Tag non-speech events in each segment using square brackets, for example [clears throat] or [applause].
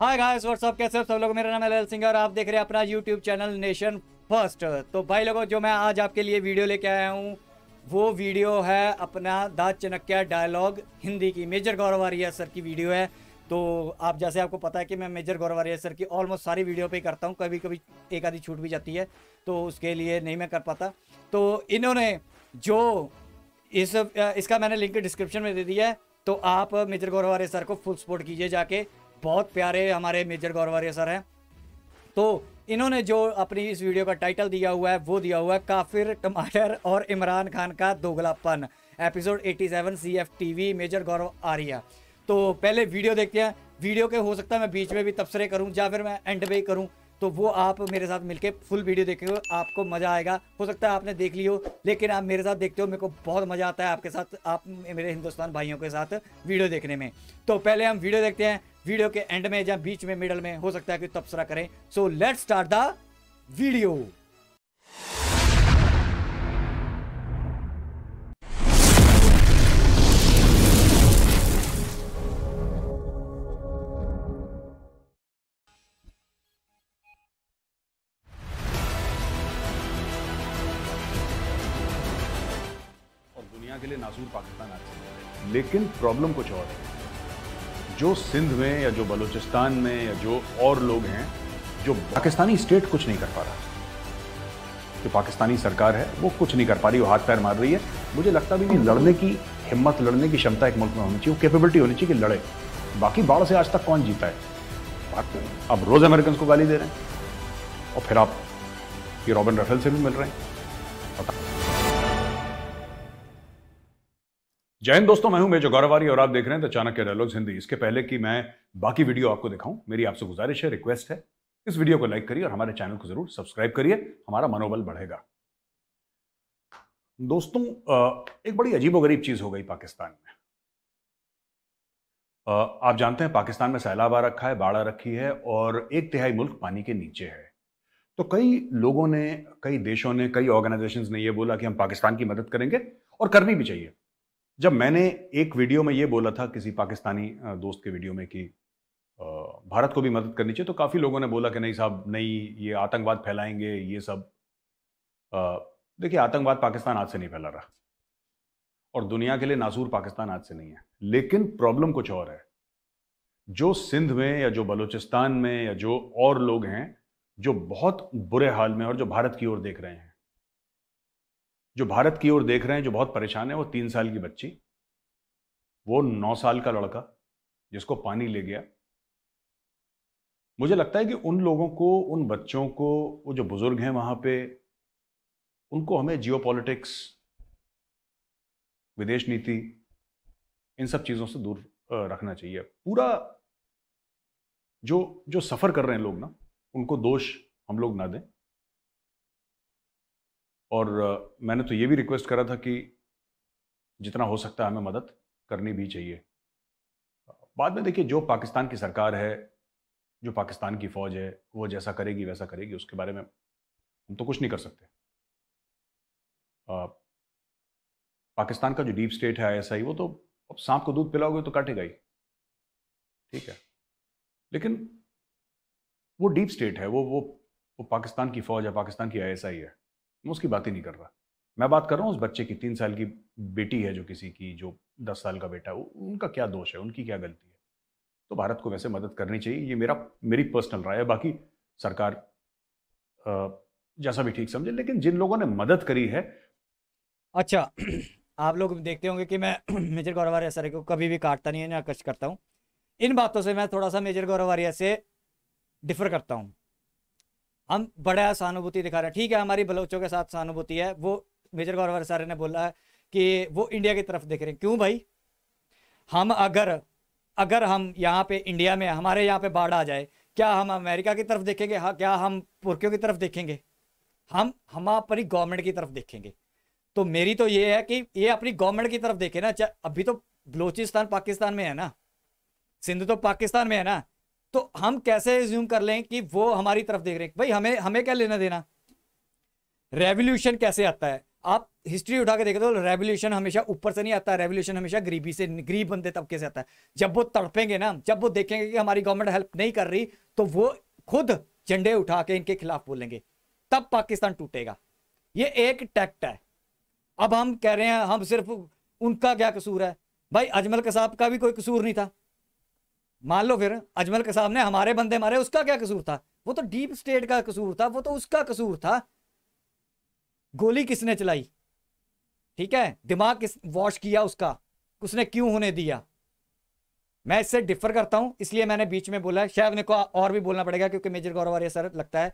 hi guys what's up कैसे सब लोग मेरा नाम है लाल सिंह और आप देख रहे हैं अपना यूट्यूब चैनल नेशन फर्स्ट तो भाई लोगों जो मैं आज आपके लिए वीडियो लेके आया हूँ वो वीडियो है अपना दाद चनक्या डायलॉग हिंदी की मेजर गौरव आर्या सर की वीडियो है तो आप जैसे आपको पता है कि मैं मेजर गौरव आर्या सर की ऑलमोस्ट सारी वीडियो पे ही करता हूँ कभी कभी एक आधी छूट भी जाती है तो उसके लिए नहीं मैं कर पाता तो इन्होंने जो इस इसका मैंने लिंक डिस्क्रिप्शन में दे दिया है तो आप मेजर गौरव आर्य सर को फुल सपोर्ट कीजिए जाके बहुत प्यारे हमारे मेजर गौरवरिया सर हैं तो इन्होंने जो अपनी इस वीडियो का टाइटल दिया हुआ है वो दिया हुआ है काफिर टमाटर और इमरान खान का दोगलापन episode 87 seven C F T V major Gaurav Arya तो पहले वीडियो देखते हैं वीडियो के हो सकता है मैं बीच में भी तबसरे करूँ या फिर मैं एंड में करूँ तो वो आप मेरे साथ मिलके फुल वीडियो देखेंगे आपको मज़ा आएगा हो सकता है आपने देख ली हो लेकिन आप मेरे साथ देखते हो मेरे को बहुत मज़ा आता है आपके साथ आप मेरे हिंदुस्तान भाइयों के साथ वीडियो देखने में तो पहले हम वीडियो देखते हैं वीडियो के एंड में या बीच में मिडल में हो सकता है कि तबसरा करें so let start the video दुनिया के लिए नासूर पाकिस्तान आ लेकिन प्रॉब्लम कुछ और है जो सिंध में या जो बलूचिस्तान में या जो और लोग हैं जो पाकिस्तानी स्टेट कुछ नहीं कर पा रहा जो पाकिस्तानी सरकार है वो कुछ नहीं कर पा रही वो हाथ पैर मार रही है मुझे लगता भी नहीं लड़ने की हिम्मत लड़ने की क्षमता एक मुल्क में होनी चाहिए कैपेबिलिटी होनी चाहिए कि लड़े बाकी बाढ़ से आज तक कौन जीता है तो अब रोज़ अमेरिकन को गाली दे रहे हैं और फिर आप ये रॉबिन रफेल से भी मिल रहे हैं जय हिंद दोस्तों मैं हूं मेजर गौरवारी और आप देख रहे हैं तो चाणक्य डायलॉग्स हिंदी इसके पहले कि मैं बाकी वीडियो आपको दिखाऊं मेरी आपसे गुजारिश है रिक्वेस्ट है इस वीडियो को लाइक करिए और हमारे चैनल को जरूर सब्सक्राइब करिए हमारा मनोबल बढ़ेगा दोस्तों एक बड़ी अजीबोगरीब चीज हो गई पाकिस्तान में आप जानते हैं पाकिस्तान में सैलाब आ रखा है बाढ़ आ रखी है और एक तिहाई मुल्क पानी के नीचे है तो कई लोगों ने कई देशों ने कई ऑर्गेनाइजेशन ने यह बोला कि हम पाकिस्तान की मदद करेंगे और करनी भी चाहिए जब मैंने एक वीडियो में ये बोला था किसी पाकिस्तानी दोस्त के वीडियो में कि भारत को भी मदद करनी चाहिए तो काफ़ी लोगों ने बोला कि नहीं साहब नहीं ये आतंकवाद फैलाएंगे ये सब देखिए आतंकवाद पाकिस्तान आज से नहीं फैला रहा और दुनिया के लिए नासूर पाकिस्तान आज से नहीं है लेकिन प्रॉब्लम कुछ और है जो सिंध में या जो बलूचिस्तान में या जो और लोग हैं जो बहुत बुरे हाल में और जो भारत की ओर देख रहे हैं जो भारत की ओर देख रहे हैं जो बहुत परेशान है वो तीन साल की बच्ची वो नौ साल का लड़का जिसको पानी ले गया मुझे लगता है कि उन लोगों को उन बच्चों को वो जो बुज़ुर्ग हैं वहाँ पे उनको हमें जियो विदेश नीति इन सब चीज़ों से दूर रखना चाहिए पूरा जो जो सफ़र कर रहे हैं लोग ना उनको दोष हम लोग ना दें और मैंने तो ये भी रिक्वेस्ट करा था कि जितना हो सकता है हमें मदद करनी भी चाहिए बाद में देखिए जो पाकिस्तान की सरकार है जो पाकिस्तान की फ़ौज है वो जैसा करेगी वैसा करेगी उसके बारे में हम तो कुछ नहीं कर सकते आ, पाकिस्तान का जो डीप स्टेट है ऐसा ही वो तो अब सांप को दूध पिलाओगे तो काटेगा ही ठीक है लेकिन वो डीप स्टेट है वो वो वो पाकिस्तान की फ़ौज है पाकिस्तान की आई है मैं उसकी बात ही नहीं कर रहा मैं बात कर रहा हूँ उस बच्चे की तीन साल की बेटी है जो किसी की जो दस साल का बेटा है उनका क्या दोष है उनकी क्या गलती है तो भारत को वैसे मदद करनी चाहिए ये मेरा मेरी पर्सनल राय है बाकी सरकार जैसा भी ठीक समझे लेकिन जिन लोगों ने मदद करी है अच्छा [clears throat] आप लोग देखते होंगे कि मैं [clears throat] मेजर गौरवारिया सर को कभी भी काटता नहीं है ना कष्ट करता हूँ इन बातों से मैं थोड़ा सा मेजर गौरवारिया से डिफर करता हूँ हम बड़ा सहानुभूति दिखा रहे हैं ठीक है हमारी बलोचों के साथ सहानुभूति है वो मेजर गौरवर सारे ने बोला है कि वो इंडिया की तरफ देख रहे हैं क्यों भाई हम अगर अगर हम यहाँ पे इंडिया में हमारे यहाँ पे बाढ़ आ जाए क्या हम अमेरिका की तरफ देखेंगे हाँ क्या हम पुर्कियों की तरफ देखेंगे हम हम अपनी गवर्नमेंट की तरफ देखेंगे तो मेरी तो ये है कि ये अपनी गवर्नमेंट की तरफ देखे ना अभी तो बलोचिस्तान पाकिस्तान में है ना सिंध तो पाकिस्तान में है ना तो हम कैसे रिज्यूम कर लें कि वो हमारी तरफ देख रहे हैं भाई हमें हमें क्या लेना देना रेवोल्यूशन कैसे आता है आप हिस्ट्री उठा के देखे तो रेवोल्यूशन हमेशा ऊपर से नहीं आता रेवोल्यूशन हमेशा गरीबी से गरीब बंदे तबके से आता है जब वो तड़पेंगे ना जब वो देखेंगे कि हमारी गवर्नमेंट हेल्प नहीं कर रही तो वो खुद झंडे उठा के इनके खिलाफ बोलेंगे तब पाकिस्तान टूटेगा ये एक टैक्ट है अब हम कह रहे हैं हम सिर्फ उनका क्या कसूर है भाई अजमल कसाब का भी कोई कसूर नहीं था मान लो फिर अजमल के ने हमारे बंदे मारे उसका क्या कसूर था वो तो डीप स्टेट का कसूर था वो तो उसका कसूर था गोली किसने चलाई ठीक है दिमाग किस वॉश किया उसका उसने क्यों होने दिया मैं इससे डिफर करता हूं इसलिए मैंने बीच में बोला शायद मेरे को और भी बोलना पड़ेगा क्योंकि मेजर गौरव आर्य सर लगता है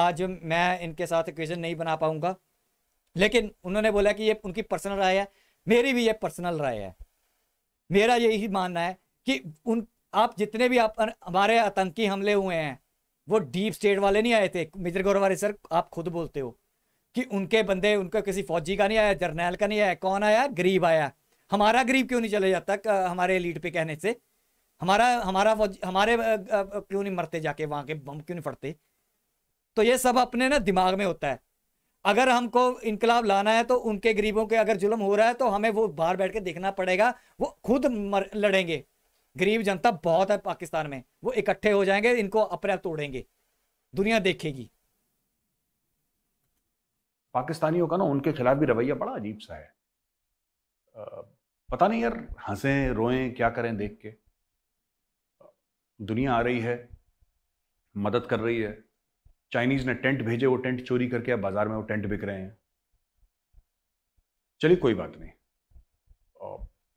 आज मैं इनके साथ इक्वेशन नहीं बना पाऊंगा लेकिन उन्होंने बोला कि ये उनकी पर्सनल राय है मेरी भी ये पर्सनल राय है मेरा यही मानना है कि उन आप जितने भी आप हमारे आतंकी हमले हुए हैं वो डीप स्टेट वाले नहीं आए थे मित्र वाले सर आप खुद बोलते हो कि उनके बंदे उनका किसी फौजी का नहीं आया जर्नैल का नहीं आया कौन आया गरीब आया हमारा गरीब क्यों नहीं चले जाता हमारे लीड पे कहने से हमारा हमारा हमारे क्यों नहीं मरते जाके वहाँ के बम क्यों नहीं फटते तो ये सब अपने ना दिमाग में होता है अगर हमको इनकलाब लाना है तो उनके गरीबों के अगर जुल्म हो रहा है तो हमें वो बाहर बैठ के देखना पड़ेगा वो खुद मर, लड़ेंगे गरीब जनता बहुत है पाकिस्तान में वो इकट्ठे हो जाएंगे इनको अपने आप तोड़ेंगे दुनिया देखेगी पाकिस्तानियों का ना उनके खिलाफ भी रवैया बड़ा अजीब सा है पता नहीं यार हंसें रोएं क्या करें देख के दुनिया आ रही है मदद कर रही है चाइनीज ने टेंट भेजे वो टेंट चोरी करके अब बाजार में वो टेंट बिक रहे हैं चलिए कोई बात नहीं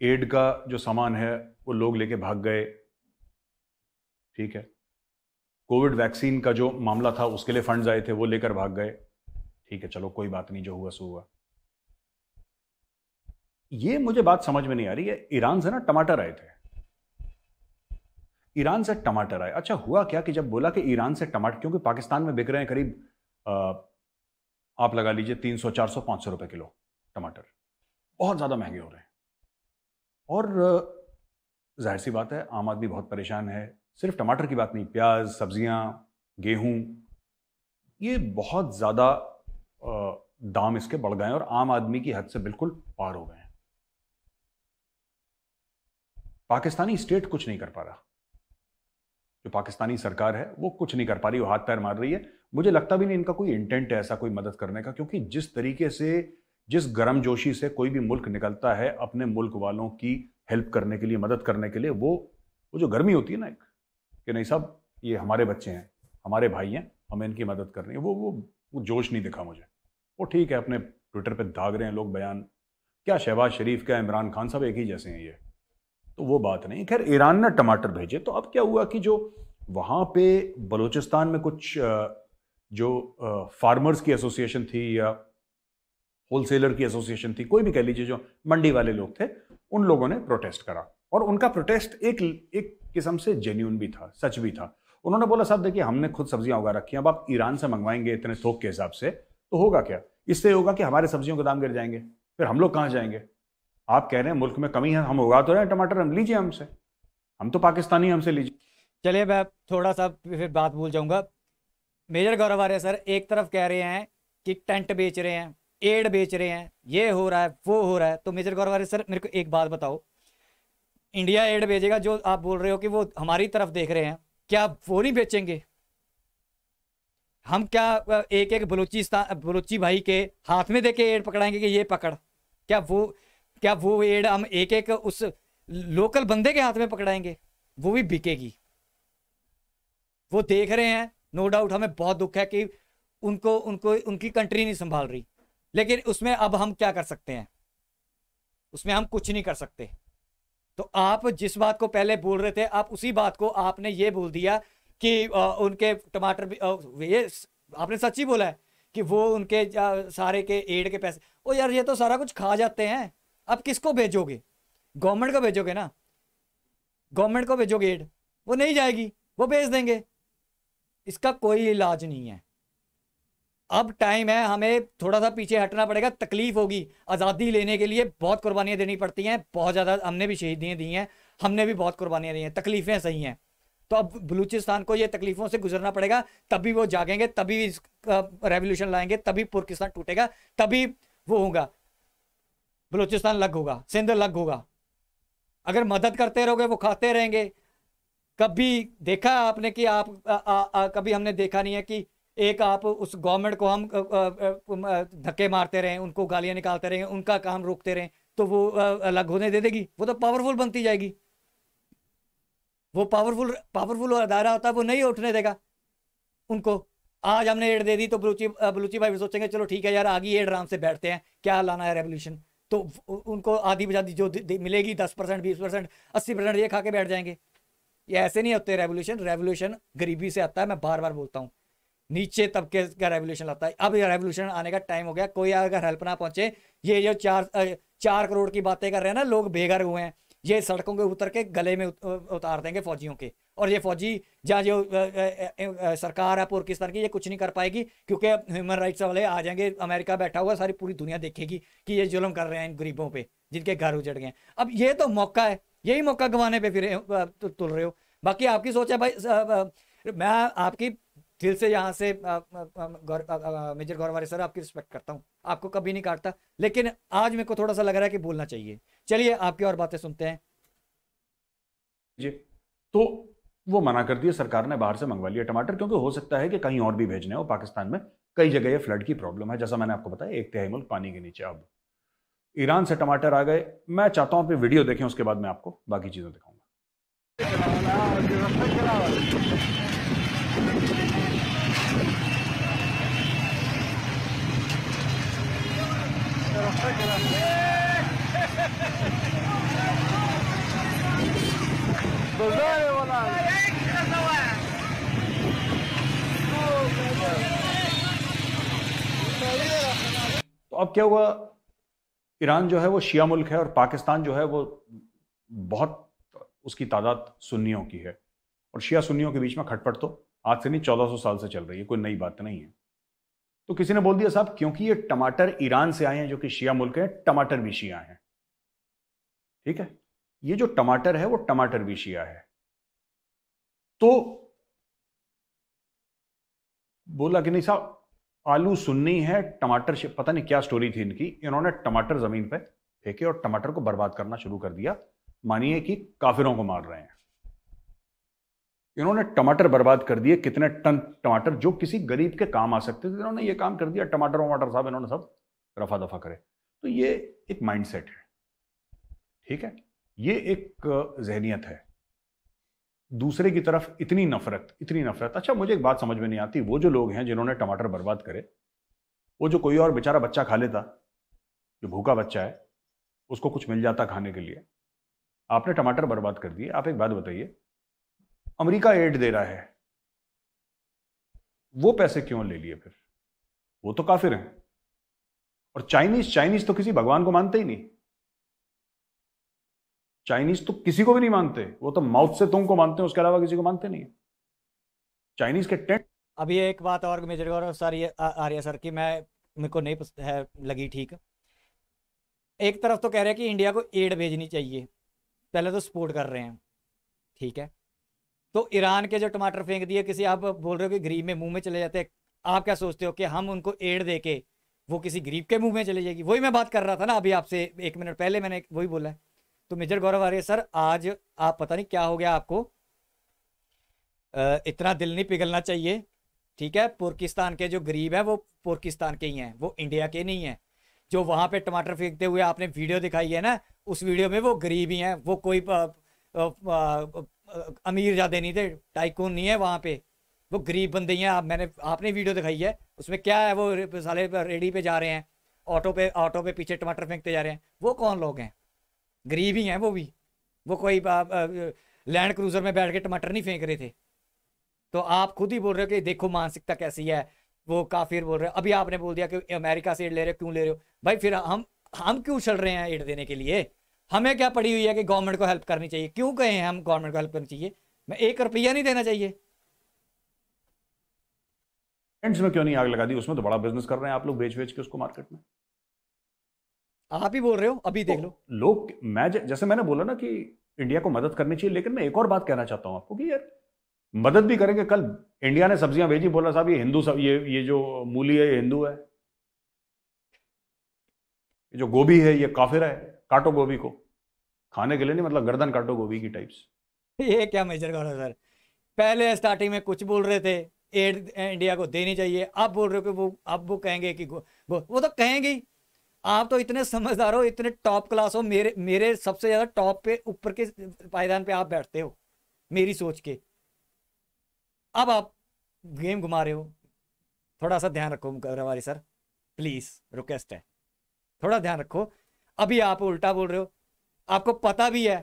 एड का जो सामान है वो लोग लेके भाग गए ठीक है कोविड वैक्सीन का जो मामला था उसके लिए फंड्स आए थे वो लेकर भाग गए ठीक है चलो कोई बात नहीं जो हुआ सो हुआ ये मुझे बात समझ में नहीं आ रही है ईरान से ना टमाटर आए थे ईरान से टमाटर आए अच्छा हुआ क्या कि जब बोला कि ईरान से टमाटर क्योंकि पाकिस्तान में बिक रहे हैं करीब आप लगा लीजिए तीन सौ चार सौ पांच सौ रुपए किलो टमाटर बहुत ज़्यादा महंगे हो रहे हैं और जाहिर सी बात है आम आदमी बहुत परेशान है सिर्फ टमाटर की बात नहीं प्याज सब्जियां गेहूं ये बहुत ज़्यादा दाम इसके बढ़ गए हैं और आम आदमी की हद से बिल्कुल पार हो गए हैं पाकिस्तानी स्टेट कुछ नहीं कर पा रहा जो पाकिस्तानी सरकार है वो कुछ नहीं कर पा रही वो हाथ पैर मार रही है मुझे लगता भी नहीं इनका कोई इंटेंट है ऐसा कोई मदद करने का क्योंकि जिस तरीके से जिस गर्म जोशी से कोई भी मुल्क निकलता है अपने मुल्क वालों की हेल्प करने के लिए मदद करने के लिए वो वो जो गर्मी होती है ना एक कि नहीं साहब ये हमारे बच्चे हैं हमारे भाई हैं हमें इनकी मदद करनी है वो वो वो जोश नहीं दिखा मुझे वो ठीक है अपने ट्विटर पर दाग रहे हैं लोग बयान क्या शहबाज शरीफ क्या इमरान खान सब एक ही जैसे हैं ये तो वो बात नहीं खैर ईरान ने टमाटर भेजे तो अब क्या हुआ कि जो वहाँ पे बलूचिस्तान में कुछ जो फार्मर्स की एसोसिएशन थी या होलसेलर की एसोसिएशन थी कोई भी कह लीजिए जो मंडी वाले लोग थे उन लोगों ने प्रोटेस्ट करा और उनका प्रोटेस्ट एक एक किस्म से जेन्यून भी था सच भी था उन्होंने बोला साहब देखिए हमने खुद सब्जियां उगा रखी हैं अब आप ईरान से मंगवाएंगे इतने थोक के हिसाब से तो होगा क्या इससे होगा कि हमारे सब्जियों के दाम गिर जाएंगे फिर हम लोग कहाँ जाएंगे आप कह रहे हैं मुल्क में कमी है हम उगा तो रहे हैं टमाटर हम लीजिए हमसे हम तो पाकिस्तानी हमसे लीजिए चलिए मैं थोड़ा सा फिर बात भूल जाऊंगा मेजर गौरव आर्य सर एक तरफ कह रहे हैं कि टेंट बेच रहे हैं एड बेच रहे हैं ये हो रहा है वो हो रहा है तो मेजर गौरवारे सर मेरे को एक बात बताओ इंडिया एड भेजेगा जो आप बोल रहे हो कि वो हमारी तरफ देख रहे हैं क्या वो नहीं बेचेंगे हम क्या एक एक बलूचिस्तान बलूची भाई के हाथ में दे के एड पकड़ाएंगे कि ये पकड़ क्या वो क्या वो एड हम एक एक उस लोकल बंदे के हाथ में पकड़ाएंगे वो भी बिकेगी वो देख रहे हैं नो डाउट हमें बहुत दुख है कि उनको उनको उनकी कंट्री नहीं संभाल रही लेकिन उसमें अब हम क्या कर सकते हैं उसमें हम कुछ नहीं कर सकते तो आप जिस बात को पहले बोल रहे थे आप उसी बात को आपने ये बोल दिया कि आ, उनके टमाटर भी ये आपने सच ही बोला है कि वो उनके सारे के एड के पैसे ओ यार ये तो सारा कुछ खा जाते हैं अब किसको भेजोगे गवर्नमेंट को भेजोगे ना गवर्नमेंट को भेजोगे एड वो नहीं जाएगी वो भेज देंगे इसका कोई इलाज नहीं है अब टाइम है हमें थोड़ा सा पीछे हटना पड़ेगा तकलीफ होगी आज़ादी लेने के लिए बहुत कुर्बानियाँ देनी पड़ती हैं बहुत ज़्यादा हमने भी शहीदियाँ दी हैं हमने भी बहुत कुर्बानियाँ दी हैं तकलीफ़ें सही हैं तो अब बलूचिस्तान को ये तकलीफ़ों से गुजरना पड़ेगा तभी वो जागेंगे तभी रेवोल्यूशन लाएंगे तभी पुरकिस्तान टूटेगा तभी वो होगा बलूचिस्तान अलग होगा सिंध अलग होगा अगर मदद करते रहोगे वो खाते रहेंगे कभी देखा आपने कि आप आ, आ, आ, कभी हमने देखा नहीं है कि एक आप उस गवर्नमेंट को हम धक्के मारते रहें उनको गालियां निकालते रहें उनका काम रोकते रहें तो वो अलग होने दे देगी वो तो पावरफुल बनती जाएगी वो पावरफुल पावरफुल अदारा होता है वो नहीं उठने देगा उनको आज हमने एड दे दी तो बलूची बलूची भाई भी सोचेंगे चलो ठीक है यार आगे एड आराम से बैठते हैं क्या लाना है रेवोल्यूशन तो उनको आधी बजादी जो मिलेगी दस परसेंट बीस परसेंट अस्सी परसेंट ये खा के बैठ जाएंगे ये ऐसे नहीं होते रेवोल्यूशन रेवोल्यूशन गरीबी से आता है मैं बार बार बोलता हूँ नीचे तबके का रेवोल्यूशन लगता है अब रेवोल्यूशन आने का टाइम हो गया कोई अगर हेल्प ना पहुंचे ये जो चार चार करोड़ की बातें कर रहे हैं ना लोग बेघर हुए हैं ये सड़कों के उतर के गले में उतार देंगे फौजियों के और ये फौजी जहाँ जो सरकार है पाकिस्तान की ये कुछ नहीं कर पाएगी क्योंकि ह्यूमन राइट्स वाले आ जाएंगे अमेरिका बैठा हुआ सारी पूरी दुनिया देखेगी कि ये जुल्म कर रहे हैं इन गरीबों पे जिनके घर उजड़ गए अब ये तो मौका है यही मौका गंवाने पर फिर तुल रहे हो बाकी आपकी सोच है भाई मैं आपकी दिल से यहाँ से मेजर गौरवारे सर आपकी रिस्पेक्ट करता हूँ आपको कभी नहीं काटता लेकिन आज मेरे को थोड़ा सा लग रहा है कि बोलना चाहिए चलिए आपकी और बातें सुनते हैं जी तो वो मना कर दिया सरकार ने बाहर से मंगवा लिया टमाटर क्योंकि हो सकता है कि कहीं और भी भेजने हो पाकिस्तान में कई जगह ये फ्लड की प्रॉब्लम है जैसा मैंने आपको बताया एक तिहाई मुल्क पानी के नीचे अब ईरान से टमाटर आ गए मैं चाहता हूँ आप वीडियो देखें उसके बाद मैं आपको बाकी चीज़ें दिखाऊंगा तो अब क्या हुआ ईरान जो है वो शिया मुल्क है और पाकिस्तान जो है वो बहुत उसकी तादाद सुन्नियों की है और शिया सुन्नियों के बीच में खटपट तो आज से नहीं 1400 साल से चल रही है कोई नई बात नहीं है तो किसी ने बोल दिया साहब क्योंकि ये टमाटर ईरान से आए हैं जो कि शिया मुल्क है टमाटर भी शिया है ठीक है ये जो टमाटर है वो टमाटर भी शिया है तो बोला कि नहीं साहब आलू सुन्नी है टमाटर पता नहीं क्या स्टोरी थी इनकी इन्होंने टमाटर जमीन पे फेंके और टमाटर को बर्बाद करना शुरू कर दिया मानिए कि काफिरों को मार रहे हैं इन्होंने टमाटर बर्बाद कर दिए कितने टन टमाटर जो किसी गरीब के काम आ सकते थे इन्होंने ये काम कर दिया टमाटर वमाटर साहब इन्होंने सब रफा दफा करे तो ये एक माइंडसेट है ठीक है ये एक जहनीत है दूसरे की तरफ इतनी नफरत इतनी नफरत अच्छा मुझे एक बात समझ में नहीं आती वो जो लोग हैं जिन्होंने टमाटर बर्बाद करे वो जो कोई और बेचारा बच्चा खा लेता जो भूखा बच्चा है उसको कुछ मिल जाता खाने के लिए आपने टमाटर बर्बाद कर दिए आप एक बात बताइए अमेरिका एड दे रहा है वो पैसे क्यों ले लिए फिर वो तो काफिर हैं और चाइनीज चाइनीज तो किसी भगवान को मानते ही नहीं चाइनीज तो किसी को भी नहीं मानते वो तो माउथ से तुमको मानते हैं उसके अलावा किसी को मानते नहीं चाइनीज के टेंट अभी एक बात और मेजर गौरव सर ये आर्य सर की मैं मेरे को नहीं है लगी ठीक एक तरफ तो कह रहे हैं कि इंडिया को एड भेजनी चाहिए पहले तो सपोर्ट कर रहे हैं ठीक है तो ईरान के जो टमाटर फेंक दिए किसी आप बोल रहे हो कि गरीब में मुंह में चले जाते आप क्या सोचते हो कि हम उनको एड दे के वो किसी गरीब के मुंह में चले जाएगी वही मैं बात कर रहा था ना अभी आपसे एक मिनट पहले मैंने वही बोला है तो मेजर गौरव आर्य सर आज आप पता नहीं क्या हो गया आपको इतना दिल नहीं पिघलना चाहिए ठीक है पुर्किस्तान के जो गरीब हैं वो पुर्किस्तान के ही हैं वो इंडिया के नहीं हैं जो वहाँ पे टमाटर फेंकते हुए आपने वीडियो दिखाई है ना उस वीडियो में वो गरीब ही हैं वो कोई अमीर ज़्यादा नहीं थे टाइकून नहीं है वहाँ पे वो गरीब बंदे हैं आप मैंने आपने वीडियो दिखाई है उसमें क्या है वो साले रेडी पे जा रहे हैं ऑटो पे ऑटो पे पीछे टमाटर फेंकते जा रहे हैं वो कौन लोग हैं गरीब ही हैं वो भी वो कोई लैंड क्रूज़र में बैठ के टमाटर नहीं फेंक रहे थे तो आप खुद ही बोल रहे हो कि देखो मानसिकता कैसी है वो काफिर बोल रहे हो अभी आपने बोल दिया कि अमेरिका से एड ले रहे हो क्यों ले रहे हो भाई फिर हम हम क्यों चल रहे हैं एड देने के लिए हमें क्या पड़ी हुई है कि गवर्नमेंट को हेल्प करनी चाहिए क्यों कहे हैं हम गवर्नमेंट को हेल्प करनी चाहिए मैं एक रुपया नहीं देना चाहिए एंड्स में क्यों नहीं आग लगा दी उसमें तो बड़ा बिजनेस कर रहे हैं आप लोग बेच बेच के उसको मार्केट में आप ही बोल रहे हो अभी देख तो लो लोग मैं जैसे मैंने बोला ना कि इंडिया को मदद करनी चाहिए लेकिन मैं एक और बात कहना चाहता हूँ आपको कि यार मदद भी करेंगे कल इंडिया ने सब्जियां भेजी बोला साहब ये हिंदू सब ये ये जो मूली है ये हिंदू है ये जो गोभी है ये काफिर है काटो गोभी को खाने के लिए नहीं मतलब गर्दन काटो गोभी की टाइप्स [laughs] ये क्या मेजर कर रहे सर पहले स्टार्टिंग में कुछ बोल रहे थे एड इंडिया को देनी चाहिए आप बोल रहे हो कि वो अब वो कहेंगे कि गो, गो, वो तो कहेंगे ही आप तो इतने समझदार हो इतने टॉप क्लास हो मेरे मेरे सबसे ज्यादा टॉप पे ऊपर के पायदान पे आप बैठते हो मेरी सोच के अब आप गेम घुमा रहे हो थोड़ा सा ध्यान रखो हमारी सर प्लीज रिक्वेस्ट है थोड़ा ध्यान रखो अभी आप उल्टा बोल रहे हो आपको पता भी है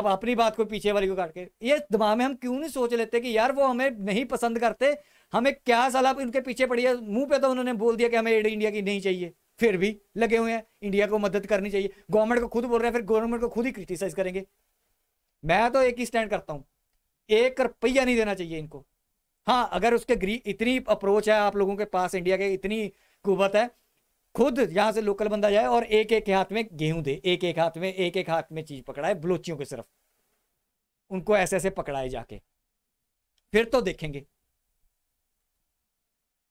आप अपनी बात को पीछे वाली को काट के ये दिमाग में हम क्यों नहीं सोच लेते कि यार वो हमें नहीं पसंद करते हमें क्या साल आप इनके पीछे पड़ी है मुंह पे तो उन्होंने बोल दिया कि हमें एड इंडिया की नहीं चाहिए फिर भी लगे हुए हैं इंडिया को मदद करनी चाहिए गवर्नमेंट को खुद बोल रहे हैं फिर गवर्नमेंट को खुद ही क्रिटिसाइज करेंगे मैं तो एक ही स्टैंड करता हूँ एक रुपया नहीं देना चाहिए इनको हाँ अगर उसके इतनी अप्रोच है आप लोगों के पास इंडिया के इतनी कुबत है खुद यहां से लोकल बंदा जाए और एक एक हाथ में गेहूं दे एक एक हाथ में एक एक हाथ में चीज पकड़ाए बलोचियों के सिर्फ उनको ऐसे ऐसे पकड़ाए जाके फिर तो देखेंगे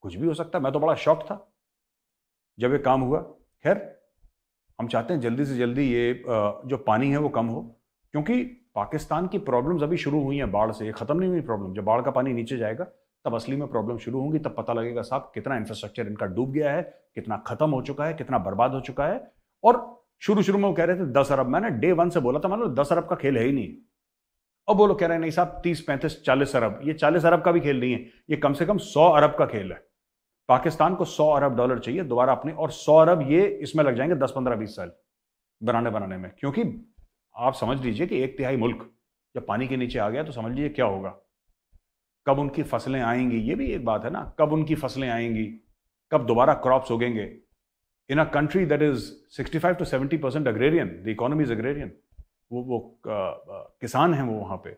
कुछ भी हो सकता मैं तो बड़ा शॉक था जब ये काम हुआ खैर हम चाहते हैं जल्दी से जल्दी ये जो पानी है वो कम हो क्योंकि पाकिस्तान की प्रॉब्लम्स अभी शुरू हुई हैं बाढ़ से ख़त्म नहीं हुई प्रॉब्लम जब बाढ़ का पानी नीचे जाएगा तब असली में प्रॉब्लम शुरू होंगी तब पता लगेगा साहब कितना इंफ्रास्ट्रक्चर इनका डूब गया है कितना खत्म हो चुका है कितना बर्बाद हो चुका है और शुरू शुरू में वो कह रहे थे दस अरब मैंने डे वन से बोला था मान मतलब लो दस अरब का खेल है ही नहीं अब बोलो कह रहे हैं नहीं साहब तीस पैंतीस चालीस अरब ये चालीस अरब का भी खेल नहीं है ये कम से कम सौ अरब का खेल है पाकिस्तान को सौ अरब डॉलर चाहिए दोबारा अपने और सौ अरब ये इसमें लग जाएंगे दस पंद्रह बीस साल बनाने बनाने में क्योंकि आप समझ लीजिए कि एक तिहाई मुल्क जब पानी के नीचे आ गया तो समझ लीजिए क्या होगा कब उनकी फसलें आएंगी ये भी एक बात है ना कब उनकी फसलें आएंगी कब दोबारा क्रॉप्स उगेंगे in a country that is 65 to 70 percent agrarian the economy is agrarian वो वो किसान हैं वो वहां पे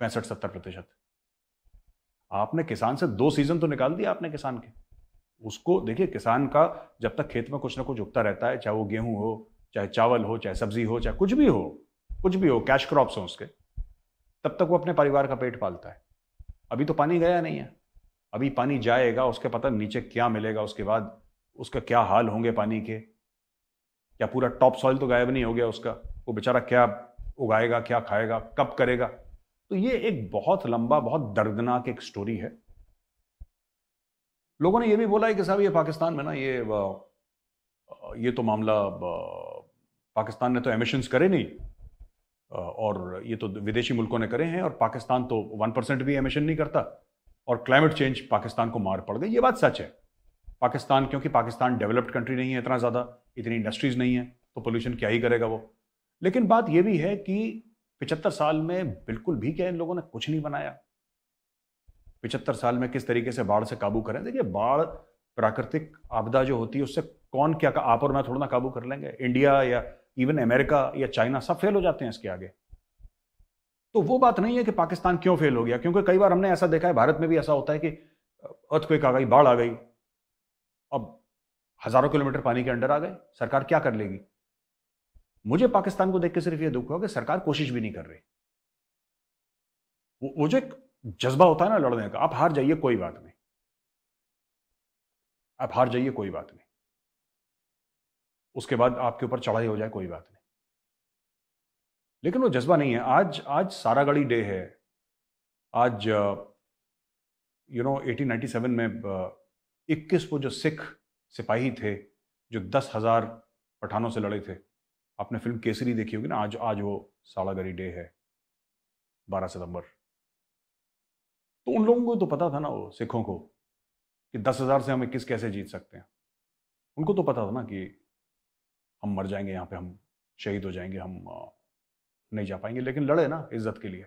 पैंसठ सत्तर प्रतिशत आपने किसान से दो सीजन तो निकाल दिया आपने किसान के उसको देखिए किसान का जब तक खेत में कुछ ना कुछ उगता रहता है चाहे वो गेहूं हो चाहे चावल हो चाहे सब्जी हो चाहे कुछ भी हो कुछ भी हो कैश क्रॉप्स हो उसके तब तक वो अपने परिवार का पेट पालता है अभी तो पानी गया नहीं है अभी पानी जाएगा उसके पता नीचे क्या मिलेगा उसके बाद उसका क्या हाल होंगे पानी के या पूरा टॉप सॉइल तो गायब नहीं हो गया उसका वो बेचारा क्या उगाएगा क्या खाएगा कब करेगा तो ये एक बहुत लंबा बहुत दर्दनाक एक स्टोरी है लोगों ने ये भी बोला है कि साहब ये पाकिस्तान में ना ये ये तो मामला पाकिस्तान ने तो एमिशंस करे नहीं और ये तो विदेशी मुल्कों ने करे हैं और पाकिस्तान तो वन परसेंट भी एमिशन नहीं करता और क्लाइमेट चेंज पाकिस्तान को मार पड़ गई ये बात सच है पाकिस्तान क्योंकि पाकिस्तान डेवलप्ड कंट्री नहीं है इतना ज़्यादा इतनी इंडस्ट्रीज़ नहीं है तो पोल्यूशन क्या ही करेगा वो लेकिन बात यह भी है कि पिचहत्तर साल में बिल्कुल भी क्या इन लोगों ने कुछ नहीं बनाया पिचहत्तर साल में किस तरीके से बाढ़ से काबू करें देखिए बाढ़ प्राकृतिक आपदा जो होती है उससे कौन क्या का आप और मैं थोड़ा ना काबू कर लेंगे इंडिया या इवन अमेरिका या चाइना सब फेल हो जाते हैं इसके आगे तो वो बात नहीं है कि पाकिस्तान क्यों फेल हो गया क्योंकि कई बार हमने ऐसा देखा है भारत में भी ऐसा होता है कि अर्थक्वेक आ गई बाढ़ आ गई अब हजारों किलोमीटर पानी के अंडर आ गए सरकार क्या कर लेगी मुझे पाकिस्तान को देख के सिर्फ ये दुख हुआ कि सरकार कोशिश भी नहीं कर रही वो, वो जो एक जज्बा होता है ना लड़ने का आप हार जाइए कोई बात नहीं आप हार जाइए कोई बात नहीं उसके बाद आपके ऊपर चढ़ाई हो जाए कोई बात नहीं लेकिन वो जज्बा नहीं है आज आज सारा गड़ी डे है आज यू नो 1897 में इक्कीस वो जो सिख सिपाही थे जो दस हज़ार पठानों से लड़े थे आपने फिल्म केसरी देखी होगी ना आज आज वो साड़ागरी डे है 12 सितंबर तो उन लोगों को तो पता था ना वो सिखों को कि दस हज़ार से हम इक्कीस कैसे जीत सकते हैं उनको तो पता था ना कि हम मर जाएंगे यहाँ पे हम शहीद हो जाएंगे हम नहीं जा पाएंगे लेकिन लड़े ना इज्जत के लिए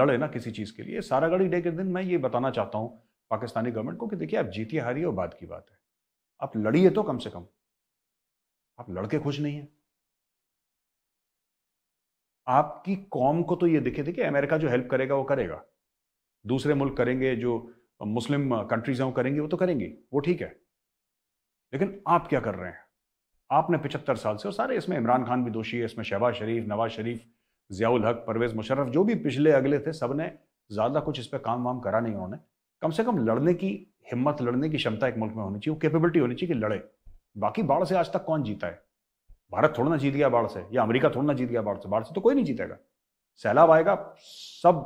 लड़े ना किसी चीज़ के लिए सारागढ़ी डे के दिन मैं ये बताना चाहता हूँ पाकिस्तानी गवर्नमेंट को कि देखिए आप जीतिए हारी और बाद की बात है आप लड़िए तो कम से कम आप लड़के खुश नहीं है आपकी कौम को तो ये दिखे देखिए अमेरिका जो हेल्प करेगा वो करेगा दूसरे मुल्क करेंगे जो मुस्लिम कंट्रीज हैं वो करेंगे वो तो करेंगी वो ठीक है लेकिन आप क्या कर रहे हैं आपने पिछहत्तर साल से और सारे इसमें इमरान खान भी दोषी है इसमें शहबाज शरीफ नवाज शरीफ जियाउल हक परवेज मुशर्रफ जो भी पिछले अगले थे सब ने ज़्यादा कुछ इस पर काम वाम करा नहीं उन्होंने कम से कम लड़ने की हिम्मत लड़ने की क्षमता एक मुल्क में होनी चाहिए वो कैपेबिलिटी होनी चाहिए कि लड़े बाकी बाढ़ से आज तक कौन जीता है भारत थोड़ा ना जीत गया बाढ़ से या अमेरिका थोड़ा ना जीत गया बाढ़ से बाढ़ से तो कोई नहीं जीतेगा सैलाब आएगा सब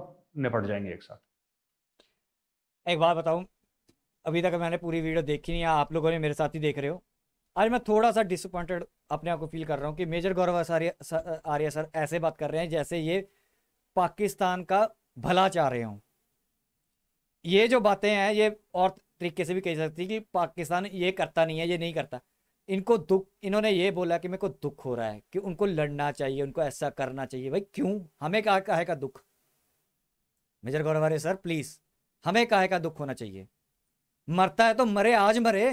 निपट जाएंगे एक साथ एक बात बताऊं अभी तक मैंने पूरी वीडियो देखी नहीं आप लोगों ने मेरे साथ ही देख रहे हो आज मैं थोड़ा सा डिसअपॉइंटेड अपने आप को फील कर रहा हूँ कि मेजर गौरव आर्या आर्य सर ऐसे बात कर रहे हैं जैसे ये पाकिस्तान का भला चाह रहे हों ये जो बातें हैं ये और तरीके से भी कह सकती कि पाकिस्तान ये करता नहीं है ये नहीं करता इनको दुख इन्होंने ये बोला कि मेरे को दुख हो रहा है कि उनको लड़ना चाहिए उनको ऐसा करना चाहिए भाई क्यों हमें कहा काहे का दुख मेजर गौरव सर प्लीज हमें काहे का दुख होना चाहिए मरता है तो मरे आज मरे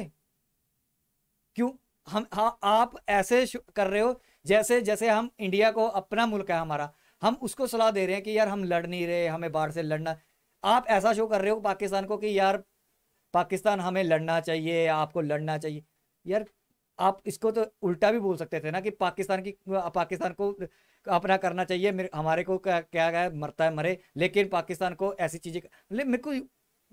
क्यों हम हाँ आप ऐसे कर रहे हो जैसे जैसे हम इंडिया को अपना मुल्क है हमारा हम उसको सलाह दे रहे हैं कि यार हम लड़ नहीं रहे हमें बाहर से लड़ना आप ऐसा शो कर रहे हो पाकिस्तान को कि यार पाकिस्तान हमें लड़ना चाहिए आपको लड़ना चाहिए यार आप इसको तो उल्टा भी बोल सकते थे ना कि पाकिस्तान की पाकिस्तान को अपना करना चाहिए मेरे हमारे को क्या क्या है मरता है मरे लेकिन पाकिस्तान को ऐसी चीज़ें मेरे को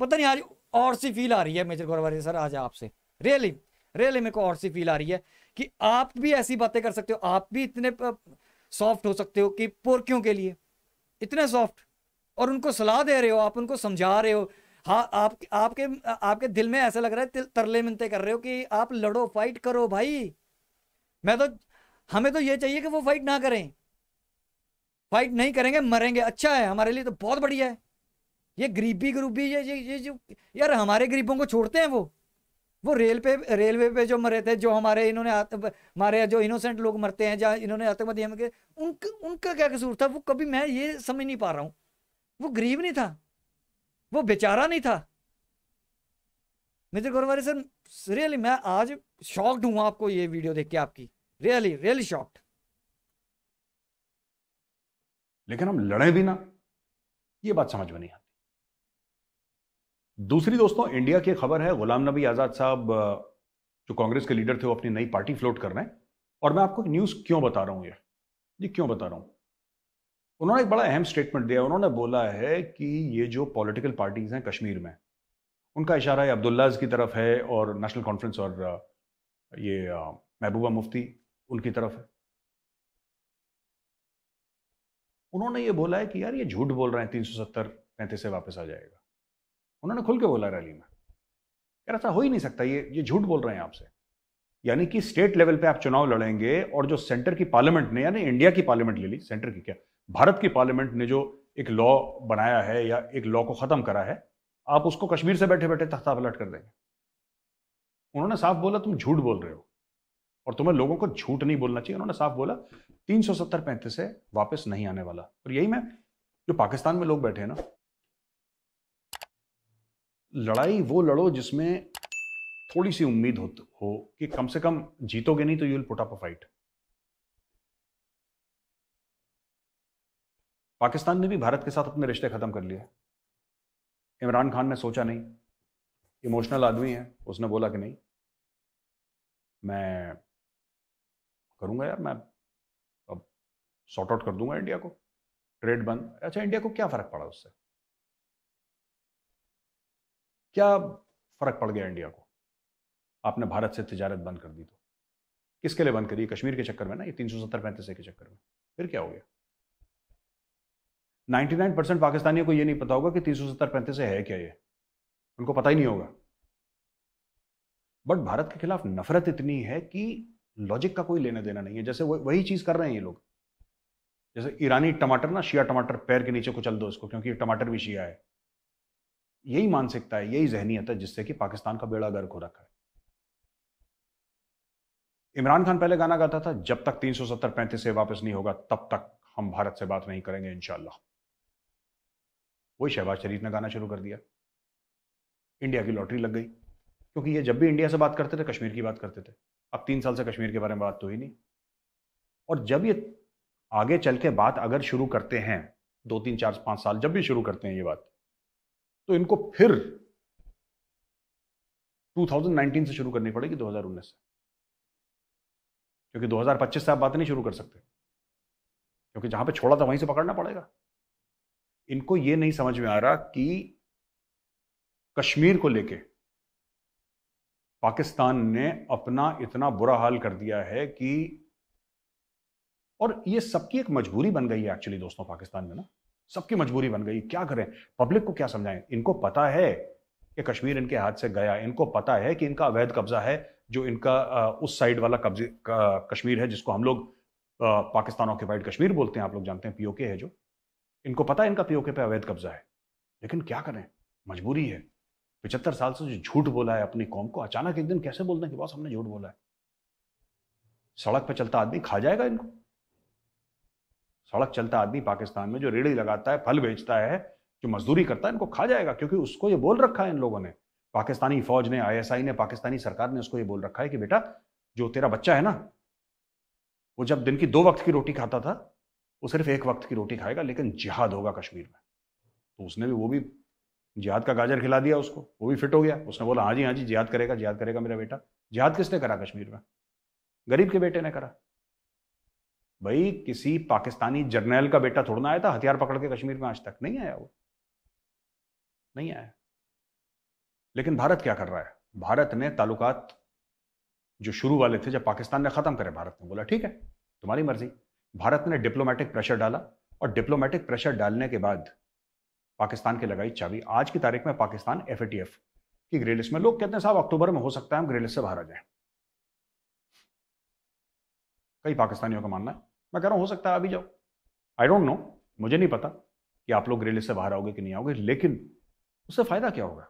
पता नहीं आज और सी फील आ रही है मेजर गौरव सर आज आपसे रियली रियली मेरे को और सी फील आ रही है कि आप भी ऐसी बातें कर सकते हो आप भी इतने सॉफ्ट हो सकते हो कि पोरकियों के लिए इतने सॉफ्ट और उनको सलाह दे रहे हो आप उनको समझा रहे हो हाँ आप आपके आपके दिल में ऐसा लग रहा है तरले मिनते कर रहे हो कि आप लड़ो फाइट करो भाई मैं तो हमें तो ये चाहिए कि वो फाइट ना करें फाइट नहीं करेंगे मरेंगे अच्छा है हमारे लिए तो बहुत बढ़िया है ये गरीबी गरीबी ये ये ये जो यार हमारे गरीबों को छोड़ते हैं वो वो रेल पे रेलवे पे जो मरे थे जो हमारे इन्होंने हमारे जो इनोसेंट लोग मरते हैं जहाँ इन्होंने आतंकवादी हमें के उनका क्या कसूर था वो कभी मैं ये समझ नहीं पा रहा हूँ वो गरीब नहीं था वो बेचारा नहीं था मित्र गौरवारे सर रियली मैं आज शॉक्ड हूँ आपको ये वीडियो देख के आपकी रियली रियली शॉक्ड लेकिन हम लड़े भी ना ये बात समझ में नहीं आती दूसरी दोस्तों इंडिया की खबर है गुलाम नबी आज़ाद साहब जो कांग्रेस के लीडर थे वो अपनी नई पार्टी फ्लोट कर रहे हैं और मैं आपको न्यूज़ क्यों बता रहा हूँ ये जी क्यों बता रहा हूँ उन्होंने एक बड़ा अहम स्टेटमेंट दिया उन्होंने बोला है कि ये जो पॉलिटिकल पार्टीज़ हैं कश्मीर में उनका इशारा है अब्दुल्लाज की तरफ है और नेशनल कॉन्फ्रेंस और ये महबूबा मुफ्ती उनकी तरफ है उन्होंने ये बोला है कि यार ये झूठ बोल रहे हैं तीन सौ सत्तर पैंतीस से वापस आ जाएगा उन्होंने खुल के बोला रैली में यार ऐसा हो ही नहीं सकता ये ये झूठ बोल रहे हैं आपसे यानी कि स्टेट लेवल पे आप चुनाव लड़ेंगे और जो सेंटर की पार्लियामेंट ने यानी इंडिया की पार्लियामेंट ले ली सेंटर की क्या भारत की पार्लियामेंट ने जो एक लॉ बनाया है या एक लॉ को ख़त्म करा है आप उसको कश्मीर से बैठे बैठे तख्ता पलट कर देंगे उन्होंने साफ बोला तुम झूठ बोल रहे हो और तुम्हें लोगों को झूठ नहीं बोलना चाहिए उन्होंने साफ बोला तीन सौ सत्तर पैंतीस से वापस नहीं आने वाला और यही मैं जो पाकिस्तान में लोग बैठे हैं ना लड़ाई वो लड़ो जिसमें थोड़ी सी उम्मीद हो, हो कि कम से कम जीतोगे नहीं तो you will put up a fight Pakistan ने भी भारत के साथ अपने रिश्ते खत्म कर लिए इमरान खान ने सोचा नहीं इमोशनल आदमी है उसने बोला कि नहीं मैं करूंगा यार मैं अब सॉर्ट आउट कर दूंगा इंडिया को ट्रेड बंद अच्छा इंडिया को क्या फर्क पड़ा उससे क्या फ़र्क पड़ गया इंडिया को आपने भारत से तजारत बंद कर दी तो किसके लिए बंद करी कश्मीर के चक्कर में ना ये तीन सौ सत्तर पैंतीस के चक्कर में फिर क्या हो गया नाइन्टी नाइन परसेंट पाकिस्तानियों को ये नहीं पता होगा कि तीन सौ सत्तर पैंतीस है क्या ये उनको पता ही नहीं होगा बट भारत के खिलाफ नफरत इतनी है कि लॉजिक का कोई लेना देना नहीं है जैसे वही चीज कर रहे हैं ये लोग जैसे ईरानी टमाटर ना शिया टमाटर पैर के नीचे कुचल दो इसको क्योंकि टमाटर भी शिया है यही मानसिकता है यही जहनीयत है जिससे कि पाकिस्तान का बेड़ा गर्क हो रखा है इमरान खान पहले गाना गाता था जब तक 370 पैंतीस से वापस नहीं होगा तब तक हम भारत से बात नहीं करेंगे इनशाला वही शहबाज शरीफ ने गाना शुरू कर दिया इंडिया की लॉटरी लग गई क्योंकि ये जब भी इंडिया से बात करते थे कश्मीर की बात करते थे अब तीन साल से कश्मीर के बारे में बात तो ही नहीं और जब ये आगे चल के बात अगर शुरू करते हैं दो तीन चार पाँच साल जब भी शुरू करते हैं ये बात तो इनको फिर 2019 से शुरू करनी पड़ेगी 2019 से क्योंकि 2025 से आप बात नहीं शुरू कर सकते क्योंकि जहां पे छोड़ा था वहीं से पकड़ना पड़ेगा इनको ये नहीं समझ में आ रहा कि कश्मीर को लेके पाकिस्तान ने अपना इतना बुरा हाल कर दिया है कि और ये सबकी एक मजबूरी बन गई है एक्चुअली दोस्तों पाकिस्तान में ना सबकी मजबूरी बन गई क्या करें पब्लिक को क्या समझाएं इनको पता है कि कश्मीर इनके हाथ से गया इनको पता है कि इनका अवैध कब्जा है जो इनका उस साइड वाला कब्जे कश्मीर है जिसको हम लोग पाकिस्तान ऑक्यूपाइड कश्मीर बोलते हैं आप लोग जानते हैं पीओके है जो इनको पता है इनका पीओके पे अवैध कब्जा है लेकिन क्या करें मजबूरी है पिछहत्तर साल से जो झूठ बोला है अपनी कौम को अचानक एक दिन कैसे बोलते हैं कि बॉस हमने झूठ बोला है सड़क पर चलता आदमी खा जाएगा इनको सड़क चलता आदमी पाकिस्तान में जो रेड़ी लगाता है फल बेचता है जो मजदूरी करता है इनको खा जाएगा क्योंकि उसको ये बोल रखा है इन लोगों ने पाकिस्तानी फौज ने आईएसआई ने पाकिस्तानी सरकार ने उसको ये बोल रखा है कि बेटा जो तेरा बच्चा है ना वो जब दिन की दो वक्त की रोटी खाता था वो सिर्फ एक वक्त की रोटी खाएगा लेकिन जिहाद होगा कश्मीर में तो उसने भी वो भी जिहाद का गाजर खिला दिया उसको वो भी फिट हो गया उसने बोला हाँ जी हाँ जी जिहाद करेगा जिहाद करेगा मेरा बेटा जिहाद किसने करा कश्मीर में गरीब के बेटे ने करा भाई किसी पाकिस्तानी जर्नल का बेटा थोड़ा ना आया था हथियार पकड़ के कश्मीर में आज तक नहीं आया वो नहीं आया लेकिन भारत क्या कर रहा है भारत ने ताल्लुकात जो शुरू वाले थे जब पाकिस्तान ने खत्म करे भारत ने बोला ठीक है तुम्हारी मर्जी भारत ने डिप्लोमेटिक प्रेशर डाला और डिप्लोमेटिक प्रेशर डालने के बाद पाकिस्तान की लगाई चाबी आज की तारीख में पाकिस्तान एफ की ग्रे लिस्ट में लोग कहते हैं साहब अक्टूबर में हो सकता है हम ग्रे लिस्ट से बाहर आ जाए कई पाकिस्तानियों का मानना है मैं कह रहा हूं हो सकता है अभी जाओ आई डोंट नो मुझे नहीं पता कि आप लोग ग्रे लिस्ट से बाहर आओगे कि नहीं आओगे लेकिन उससे फायदा क्या होगा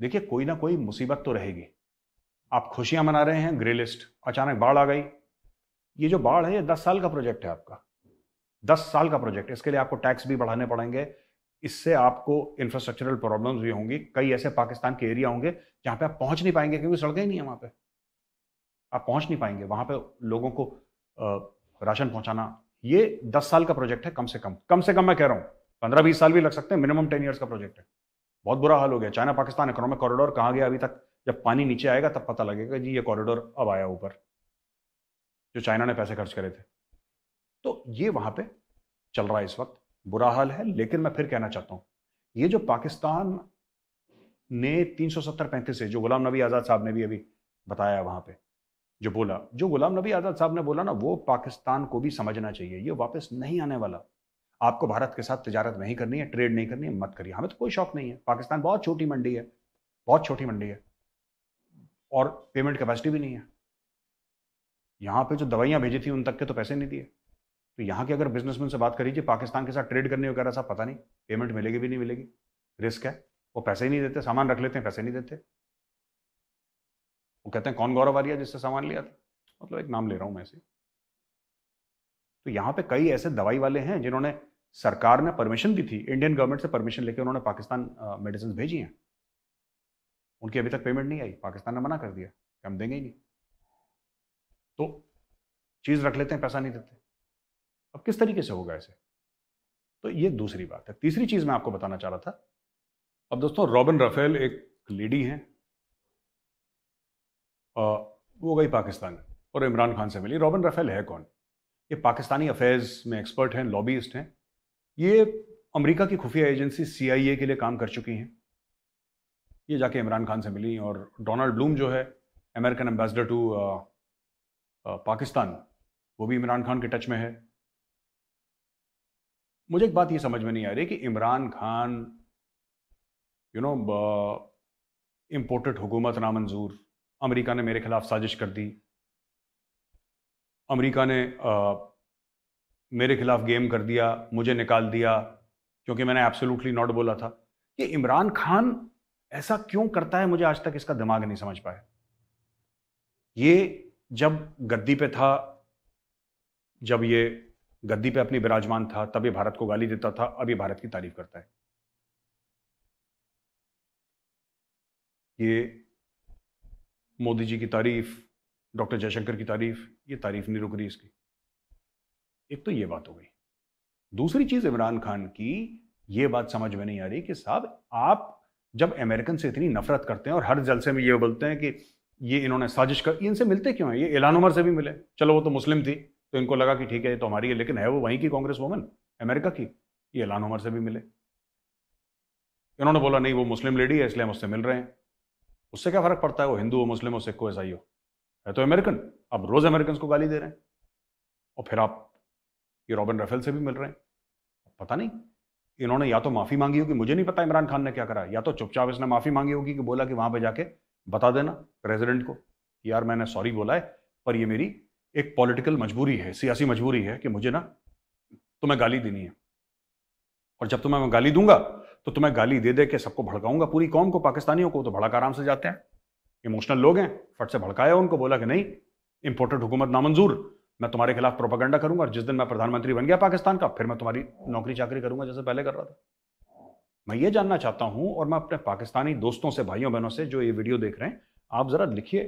देखिए कोई ना कोई मुसीबत तो रहेगी आप खुशियां मना रहे हैं ग्रे लिस्ट अचानक बाढ़ आ गई ये जो बाढ़ है ये दस साल का प्रोजेक्ट है आपका दस साल का प्रोजेक्ट इसके लिए आपको टैक्स भी बढ़ाने पड़ेंगे इससे आपको इंफ्रास्ट्रक्चरल प्रॉब्लम्स भी होंगी कई ऐसे पाकिस्तान के एरिया होंगे जहां पे आप पहुंच नहीं पाएंगे क्योंकि सड़कें ही नहीं है वहां पर आप पहुंच नहीं पाएंगे वहां पे लोगों को राशन पहुंचाना ये दस साल का प्रोजेक्ट है कम से कम कम से कम मैं कह रहा हूं पंद्रह बीस साल भी लग सकते हैं मिनिमम टेन ईयर्स का प्रोजेक्ट है बहुत बुरा हाल हो गया चाइना पाकिस्तान इकोनॉमिक कॉरिडोर कहाँ गया अभी तक जब पानी नीचे आएगा तब पता लगेगा जी ये कॉरिडोर अब आया ऊपर जो चाइना ने पैसे खर्च करे थे तो ये वहां पे चल रहा है इस वक्त बुरा हाल है लेकिन मैं फिर कहना चाहता हूँ ये जो पाकिस्तान ने तीन सौ सत्तर पैंतीस से जो गुलाम नबी आज़ाद साहब ने भी अभी बताया वहां पे जो बोला जो गुलाम नबी आज़ाद साहब ने बोला ना वो पाकिस्तान को भी समझना चाहिए ये वापस नहीं आने वाला आपको भारत के साथ तजारत नहीं करनी है ट्रेड नहीं करनी है मत करिए हमें तो कोई शौक नहीं है पाकिस्तान बहुत छोटी मंडी है बहुत छोटी मंडी है और पेमेंट कैपेसिटी भी नहीं है यहाँ पे जो दवाइयाँ भेजी थी उन तक के तो पैसे नहीं दिए तो यहाँ के अगर बिजनेसमैन से बात करीजिए पाकिस्तान के साथ ट्रेड करने वगैरह साहब पता नहीं पेमेंट मिलेगी भी नहीं मिलेगी रिस्क है वो पैसे ही नहीं देते सामान रख लेते हैं पैसे नहीं देते वो कहते हैं कौन गौरव आर्या जिससे सामान लिया था मतलब एक नाम ले रहा हूं मैं ऐसे तो यहाँ पे कई ऐसे दवाई वाले हैं जिन्होंने सरकार ने परमिशन दी थी इंडियन गवर्नमेंट से परमिशन लेकर उन्होंने पाकिस्तान मेडिसिन भेजी हैं उनकी अभी तक पेमेंट नहीं आई पाकिस्तान ने मना कर दिया हम देंगे ही नहीं तो चीज़ रख लेते हैं पैसा नहीं देते अब किस तरीके से होगा ऐसे तो ये दूसरी बात है तीसरी चीज़ मैं आपको बताना चाह रहा था अब दोस्तों रॉबिन रफेल एक लेडी हैं वो गई पाकिस्तान और इमरान खान से मिली रॉबिन रफेल है कौन ये पाकिस्तानी अफेयर्स में एक्सपर्ट हैं लॉबीस्ट हैं ये अमेरिका की खुफिया एजेंसी सी के लिए काम कर चुकी हैं ये जाके इमरान खान से मिली और डोनाल्ड ब्लूम जो है अमेरिकन एम्बेसडर टू पाकिस्तान वो भी इमरान खान के टच में है मुझे एक बात ये समझ में नहीं आ रही कि Imran Khan you know imported हुकूमत नामंजूर अमेरिका ने मेरे खिलाफ साजिश कर दी अमेरिका ने आ, मेरे खिलाफ गेम कर दिया मुझे निकाल दिया क्योंकि मैंने एब्सोल्युटली नॉट बोला था ये इमरान खान ऐसा क्यों करता है मुझे आज तक इसका दिमाग नहीं समझ पाया ये जब गद्दी पे था जब ये गद्दी पे अपनी विराजमान था तब ये भारत को गाली देता था अब ये भारत की तारीफ करता है ये मोदी जी की तारीफ डॉक्टर जयशंकर की तारीफ ये तारीफ नहीं रुक रही इसकी एक तो ये बात हो गई दूसरी चीज इमरान खान की ये बात समझ में नहीं आ रही कि साहब आप जब अमेरिकन से इतनी नफरत करते हैं और हर जलसे में ये बोलते हैं कि ये इन्होंने साजिश कर इनसे मिलते क्यों हैं ये एलान उमर से भी मिले चलो वो तो मुस्लिम थी तो इनको लगा कि ठीक है ये तो हमारी है लेकिन है वो वहीं की कांग्रेस वोमन अमेरिका की ये एलान उमर से भी मिले इन्होंने बोला नहीं वो मुस्लिम लेडी है इसलिए हम उससे मिल रहे हैं उससे क्या फर्क पड़ता है वो हिंदू हो मुस्लिम हो सिख हो ईसाई हो है तो अमेरिकन आप रोज अमेरिकन को गाली दे रहे हैं और फिर आप ये रॉबिन रफेल से भी मिल रहे हैं पता नहीं इन्होंने या तो माफी मांगी होगी मुझे नहीं पता इमरान खान ने क्या करा या तो चुपचाप इसने माफी मांगी होगी कि बोला कि वहां पर जाके बता देना प्रेसिडेंट को यार मैंने सॉरी बोला है पर ये मेरी एक पॉलिटिकल मजबूरी है सियासी मजबूरी है कि मुझे ना तुम्हें गाली देनी है और जब तुम्हें मैं गाली दूंगा तो तुम्हें गाली दे दे के सबको भड़काऊंगा पूरी कौम को पाकिस्तानियों को तो भड़क आराम से जाते हैं इमोशनल लोग हैं फट से भड़काया उनको बोला कि नहीं इंपोर्टेड हुकूमत नामंजूर मैं तुम्हारे खिलाफ प्रोपागेंडा करूंगा और जिस दिन मैं प्रधानमंत्री बन गया पाकिस्तान का फिर मैं तुम्हारी नौकरी चाकरी करूंगा जैसे पहले कर रहा था मैं ये जानना चाहता हूं और मैं अपने पाकिस्तानी दोस्तों से भाइयों बहनों से जो ये वीडियो देख रहे हैं आप ज़रा लिखिए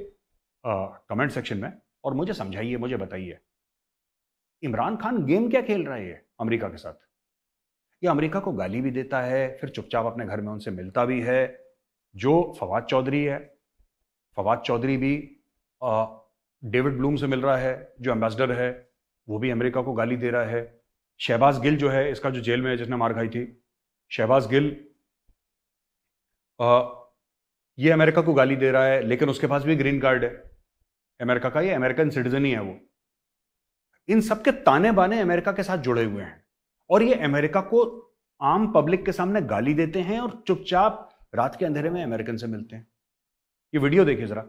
कमेंट सेक्शन में और मुझे समझाइए मुझे बताइए इमरान खान गेम क्या खेल रहा है ये अमेरिका के साथ ये अमेरिका को गाली भी देता है फिर चुपचाप अपने घर में उनसे मिलता भी है जो फवाद चौधरी है फवाद चौधरी भी डेविड ब्लूम से मिल रहा है जो एम्बेसडर है वो भी अमेरिका को गाली दे रहा है शहबाज गिल जो है इसका जो जेल में है जिसने मार खाई थी शहबाज गिल आ, ये अमेरिका को गाली दे रहा है लेकिन उसके पास भी ग्रीन कार्ड है अमेरिका का ये अमेरिकन सिटीजन ही है वो इन सबके ताने बाने अमेरिका के साथ जुड़े हुए हैं और ये अमेरिका को आम पब्लिक के सामने गाली देते हैं और चुपचाप रात के अंधेरे में अमेरिकन से मिलते हैं ये वीडियो देखिए जरा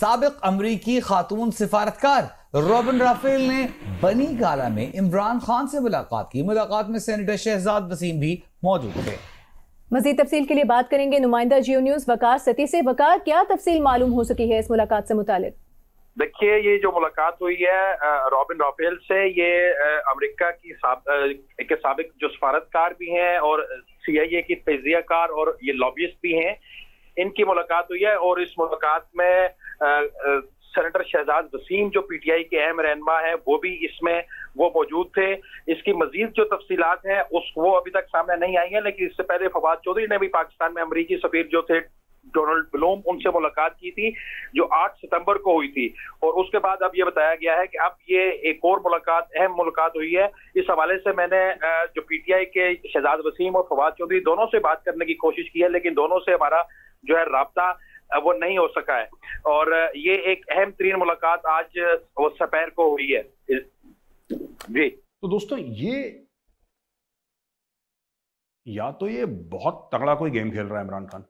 सबक अमरीकी खातून सिफारतकार रॉबिन राफेल ने बनी गाला में इमरान खान से मुलाकात की मुलाकात में सेनेटर शहजाद वसीम भी मौजूद थे मजीद तफसील के लिए बात करेंगे नुमाइंदा जियो न्यूज वकार सती से वकार क्या तफसील मालूम हो सकी है इस मुलाकात से मुतालिक देखिए ये जो मुलाकात हुई है रॉबिन रॉफेल से ये अमेरिका की साब, के सबक जो सफारतकार भी हैं और सीआईए की तजियाकार और ये लॉबिस्ट भी हैं इनकी मुलाकात हुई है और इस मुलाकात में सेनेटर शहजाद वसीम जो पीटीआई के अहम रहनमा है वो भी इसमें वो मौजूद थे इसकी मजीद जो तफसीलात हैं उस वो अभी तक सामने नहीं आई है लेकिन इससे पहले फवाद चौधरी ने भी पाकिस्तान में अमरीकी सफीर जो थे डोनाल्ड ब्लूम उनसे मुलाकात की थी जो 8 सितंबर को हुई थी और उसके बाद अब ये बताया गया है कि अब ये एक और मुलाकात अहम मुलाकात हुई है इस हवाले से मैंने जो पीटीआई के शहजाद वसीम और फवाद चौधरी दोनों से बात करने की कोशिश की है लेकिन दोनों से हमारा जो है रबता वो नहीं हो सका है और ये एक अहम तरीन मुलाकात आज सपैर को हुई है जी तो दोस्तों ये या तो ये बहुत तगड़ा कोई गेम खेल रहा है इमरान खान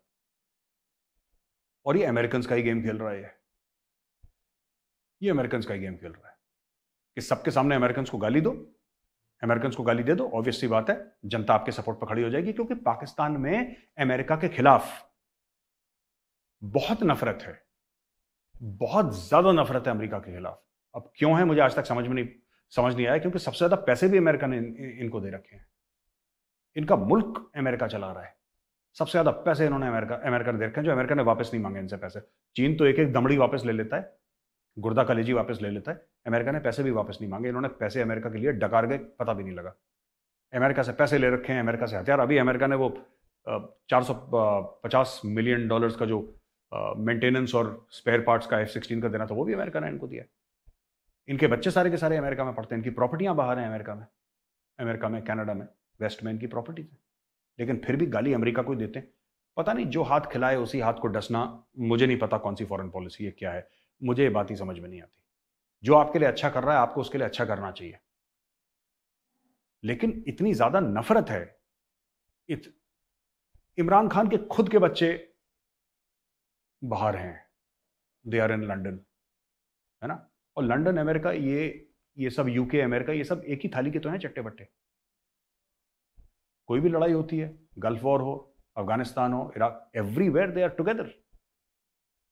और ये अमेरिकन का ही गेम खेल रहा है ये अमेरिकन का ही गेम खेल रहा है कि सबके सामने अमेरिकन को गाली दो अमेरिकन को गाली दे दो ऑब्वियसली बात है जनता आपके सपोर्ट पर खड़ी हो जाएगी क्योंकि पाकिस्तान में अमेरिका के खिलाफ बहुत नफरत है बहुत ज्यादा नफरत है अमेरिका के खिलाफ अब क्यों है मुझे आज तक समझ में नहीं समझ नहीं आया क्योंकि सबसे ज्यादा पैसे भी अमेरिका ने इन, इनको दे रखे हैं इनका मुल्क अमेरिका चला रहा है सबसे ज़्यादा पैसे इन्होंने अमेरिका अमेरिका ने देखा जो अमेरिका ने वापस नहीं मांगे इनसे पैसे चीन तो एक एक दमड़ी वापस ले लेता है गुर्दा कलेजी वापस ले लेता है अमेरिका ने पैसे भी वापस नहीं मांगे इन्होंने पैसे अमेरिका के लिए डकार गए पता भी नहीं लगा अमेरिका से पैसे ले रखे हैं अमेरिका से हथियार अभी अमेरिका ने वो चार सौ पचास मिलियन डॉलर्स का जो मेंटेनेंस और स्पेयर पार्ट्स का एफ सिक्सटीन का देना था वो भी अमेरिका ने इनको दिया इनके बच्चे सारे के सारे अमेरिका में पढ़ते हैं इनकी प्रॉपर्टियाँ बाहर हैं अमेरिका में अमेरिका में कनाडा में वेस्ट में इनकी प्रॉपर्टीज हैं लेकिन फिर भी गाली अमेरिका को ही देते हैं पता नहीं जो हाथ खिलाए उसी हाथ को डसना मुझे नहीं पता कौन सी फॉरेन पॉलिसी है क्या है मुझे ये बात ही समझ में नहीं आती जो आपके लिए अच्छा कर रहा है आपको उसके लिए अच्छा करना चाहिए लेकिन इतनी ज्यादा नफरत है इत... इमरान खान के खुद के बच्चे बाहर हैं दे आर इन लंडन है ना और लंडन अमेरिका ये ये सब यूके अमेरिका ये सब एक ही थाली के तो हैं चट्टे बट्टे कोई भी लड़ाई होती है गल्फ वॉर हो अफगानिस्तान हो Iraq everywhere they are together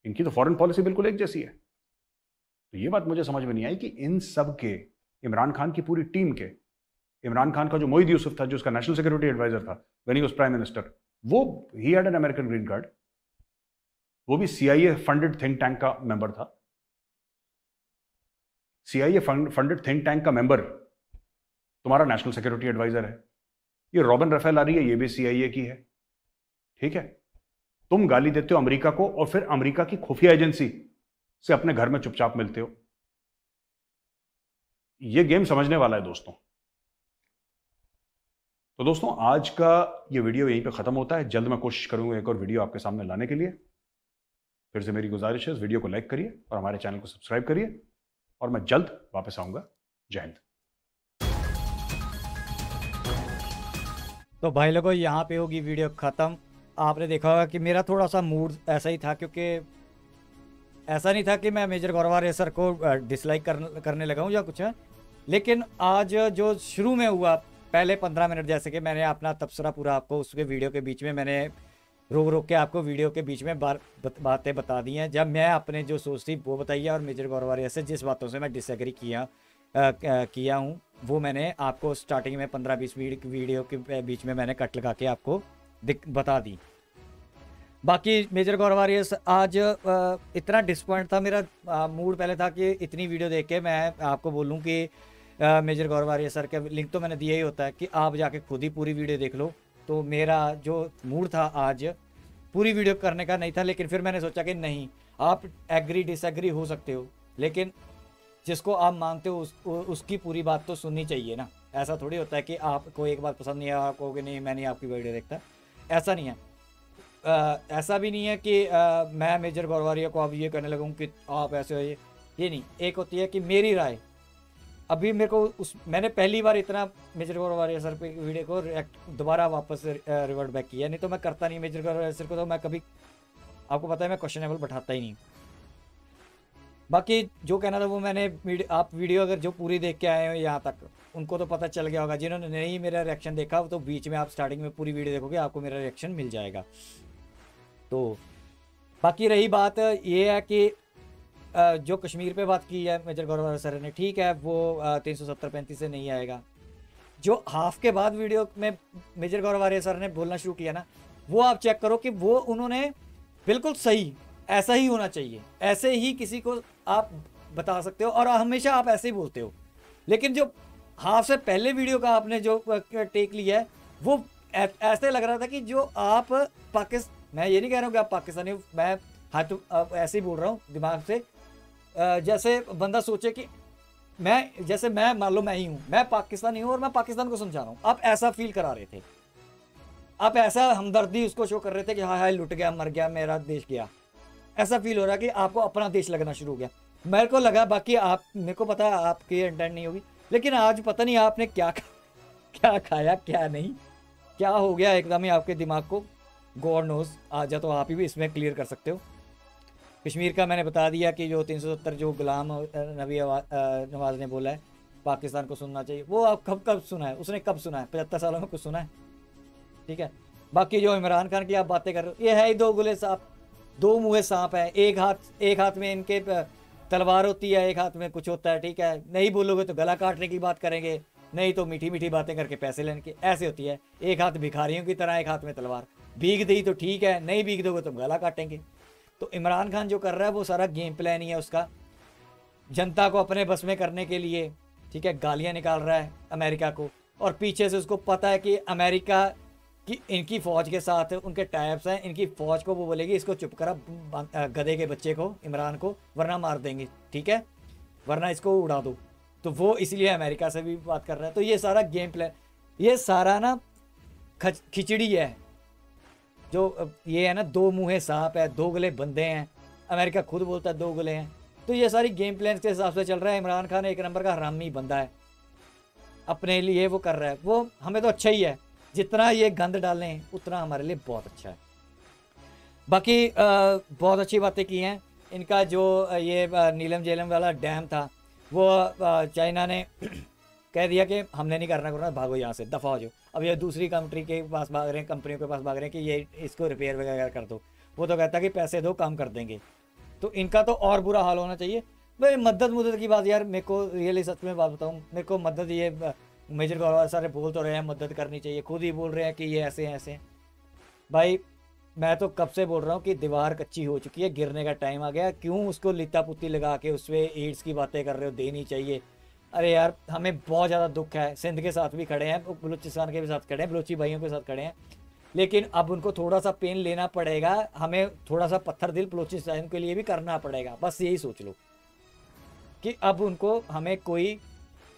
इनकी तो फॉरेन पॉलिसी बिल्कुल एक जैसी है तो ये बात मुझे समझ में नहीं आई कि इन सब के इमरान खान की पूरी टीम के इमरान खान का जो मोहिद यूसुफ था जो उसका नेशनल सिक्योरिटी एडवाइजर था वेन ही प्राइम मिनिस्टर वो he had an American green card वो भी सीआईए फंडेड थिंक टैंक का मेंबर था सीआईए फंडेड थिंक टैंक का मेंबर तुम्हारा नेशनल सिक्योरिटी एडवाइजर है ये रॉबिन रफेल आ रही है ये भी सीआईए की है ठीक है तुम गाली देते हो अमेरिका को और फिर अमेरिका की खुफिया एजेंसी से अपने घर में चुपचाप मिलते हो ये गेम समझने वाला है दोस्तों तो दोस्तों आज का ये वीडियो यहीं पे ख़त्म होता है जल्द मैं कोशिश करूंगा एक और वीडियो आपके सामने लाने के लिए फिर से मेरी गुजारिश है इस वीडियो को लाइक करिए और हमारे चैनल को सब्सक्राइब करिए और मैं जल्द वापस आऊंगा जय हिंद तो भाई लोगों यहाँ पे होगी वीडियो ख़त्म आपने देखा होगा कि मेरा थोड़ा सा मूड ऐसा ही था क्योंकि ऐसा नहीं था कि मैं मेजर गौरवा रेसर को डिसलाइक कर, करने लगा हूँ या कुछ है लेकिन आज जो शुरू में हुआ पहले पंद्रह मिनट जैसे कि मैंने अपना तबसरा पूरा आपको उसके वीडियो के बीच में मैंने रोक रोक के आपको वीडियो के बीच में बार बातें बता दी हैं जब मैं अपने जो सोच थी वो बताइए और मेजर गौरवारी से जिस बातों से मैं डिसएग्री किया आ, किया हूँ वो मैंने आपको स्टार्टिंग में पंद्रह बीस वीडियो के बीच में मैंने कट लगा के आपको बता दी बाकी मेजर गौरव वारियर्स आज इतना डिसपॉइंट था मेरा मूड पहले था कि इतनी वीडियो देख के मैं आपको बोलूँ कि मेजर गौरव वारियर सर के लिंक तो मैंने दिया ही होता है कि आप जाके खुद ही पूरी वीडियो देख लो तो मेरा जो मूड था आज पूरी वीडियो करने का नहीं था लेकिन फिर मैंने सोचा कि नहीं आप एग्री डिसएग्री हो सकते हो लेकिन जिसको आप मानते हो उस, उसकी पूरी बात तो सुननी चाहिए ना ऐसा थोड़ी होता है कि आपको एक बार पसंद नहीं आया कहोगे नहीं मैं नहीं आपकी वीडियो देखता ऐसा नहीं है आ, ऐसा भी नहीं है कि आ, मैं मेजर बरवारिया को अब ये करने लगूँ कि आप ऐसे हो ये ये नहीं एक होती है कि मेरी राय अभी मेरे को उस मैंने पहली बार इतना मेजर गौरवारिया सर पे वीडियो को रिएक्ट दोबारा वापस रिवर्ट बैक किया नहीं तो मैं करता नहीं मेजर गौरवारिया सर को तो मैं कभी आपको पता है मैं क्वेश्चनेबल बैठाता ही नहीं बाकी जो कहना था वो मैंने वीडियो, आप वीडियो अगर जो पूरी देख के आए हो यहाँ तक उनको तो पता चल गया होगा जिन्होंने नहीं मेरा रिएक्शन देखा तो बीच में आप स्टार्टिंग में पूरी वीडियो देखोगे आपको मेरा रिएक्शन मिल जाएगा तो बाकी रही बात ये है कि जो कश्मीर पे बात की है मेजर गौरव सर ने ठीक है वो तीन सौ सत्तर पैंतीस से नहीं आएगा जो हाफ के बाद वीडियो में मेजर गौरव सर ने बोलना शुरू किया ना वो आप चेक करो कि वो उन्होंने बिल्कुल सही ऐसा ही होना चाहिए ऐसे ही किसी को आप बता सकते हो और हमेशा आप ऐसे ही बोलते हो लेकिन जो हाफ से पहले वीडियो का आपने जो टेक लिया है वो ऐसे लग रहा था कि जो आप पाकिस्तान मैं ये नहीं कह रहा हूँ कि आप पाकिस्तानी मैं हाथ ऐसे ही बोल रहा हूँ दिमाग से जैसे बंदा सोचे कि मैं जैसे मैं मान लो मैं ही हूँ मैं पाकिस्तानी हूँ और मैं पाकिस्तान को समझा रहा हूँ आप ऐसा फील करा रहे थे आप ऐसा हमदर्दी उसको शो कर रहे थे कि हाँ हाई लुट गया मर गया मेरा देश गया ऐसा फील हो रहा कि आपको अपना देश लगना शुरू हो गया मेरे को लगा बाकी आप मेरे को पता है आपकी अंडर नहीं होगी लेकिन आज पता नहीं आपने क्या खा, क्या खाया क्या नहीं क्या हो गया एकदम ही आपके दिमाग को गौर नोज जा तो आप ही भी इसमें क्लियर कर सकते हो कश्मीर का मैंने बता दिया कि जो 370 जो गुलाम नबी नवाज ने बोला है पाकिस्तान को सुनना चाहिए वो आप कब कब सुना है उसने कब सुना है पचहत्तर सालों में कुछ सुना है ठीक है बाकी जो इमरान खान की आप बातें कर रहे हो ये है ही दो गुले साहब दो मुँह सांप है एक हाथ एक हाथ में इनके तलवार होती है एक हाथ में कुछ होता है ठीक है नहीं बोलोगे तो गला काटने की बात करेंगे नहीं तो मीठी मीठी बातें करके पैसे लेने की ऐसे होती है एक हाथ भिखारियों की तरह एक हाथ में तलवार भीग दी तो ठीक है नहीं भीग दोगे तो गला काटेंगे तो इमरान खान जो कर रहा है वो सारा गेम प्लान ही है उसका जनता को अपने बस में करने के लिए ठीक है गालियाँ निकाल रहा है अमेरिका को और पीछे से उसको पता है कि अमेरिका कि इनकी फ़ौज के साथ उनके टाइप्स हैं इनकी फ़ौज को वो बोलेगी इसको चुप करा गधे के बच्चे को इमरान को वरना मार देंगे ठीक है वरना इसको उड़ा दो तो वो इसलिए अमेरिका से भी बात कर रहा है तो ये सारा गेम प्लान ये सारा ना खिचड़ी है जो ये है ना दो मुँहे सांप है दो गले बंदे हैं अमेरिका खुद बोलता है दो गले हैं तो ये सारी गेम प्लान के हिसाब से चल रहा है इमरान खान एक नंबर का हरामी बंदा है अपने लिए वो कर रहा है वो हमें तो अच्छा ही है जितना ये गंद डालें उतना हमारे लिए बहुत अच्छा है बाकी बहुत अच्छी बातें की हैं इनका जो ये नीलम जेलम वाला डैम था वो चाइना ने [clears throat] कह दिया कि हमने नहीं करना करना भागो यहाँ से दफ़ा हो जाओ अब ये दूसरी कंट्री के पास भाग रहे हैं कंपनियों के पास भाग रहे हैं कि ये इसको रिपेयर वगैरह कर दो वो तो कहता है कि पैसे दो काम कर देंगे तो इनका तो और बुरा हाल होना चाहिए भाई मदद मदद की बात यार मेरे को रियली सच में बात बताऊँ मेरे को मदद ये मेजर गौरव सारे बोल तो रहे हैं मदद करनी चाहिए खुद ही बोल रहे हैं कि ये ऐसे हैं ऐसे हैं भाई मैं तो कब से बोल रहा हूँ कि दीवार कच्ची हो चुकी है गिरने का टाइम आ गया क्यों उसको लिता पुती लगा के उसमें एड्स की बातें कर रहे हो देनी चाहिए अरे यार हमें बहुत ज़्यादा दुख है सिंध के साथ भी खड़े हैं बलूचिस्तान के भी साथ खड़े हैं बलूची भाइयों के साथ खड़े हैं लेकिन अब उनको थोड़ा सा पेन लेना पड़ेगा हमें थोड़ा सा पत्थर दिल बलोचिस्तान के लिए भी करना पड़ेगा बस यही सोच लो कि अब उनको हमें कोई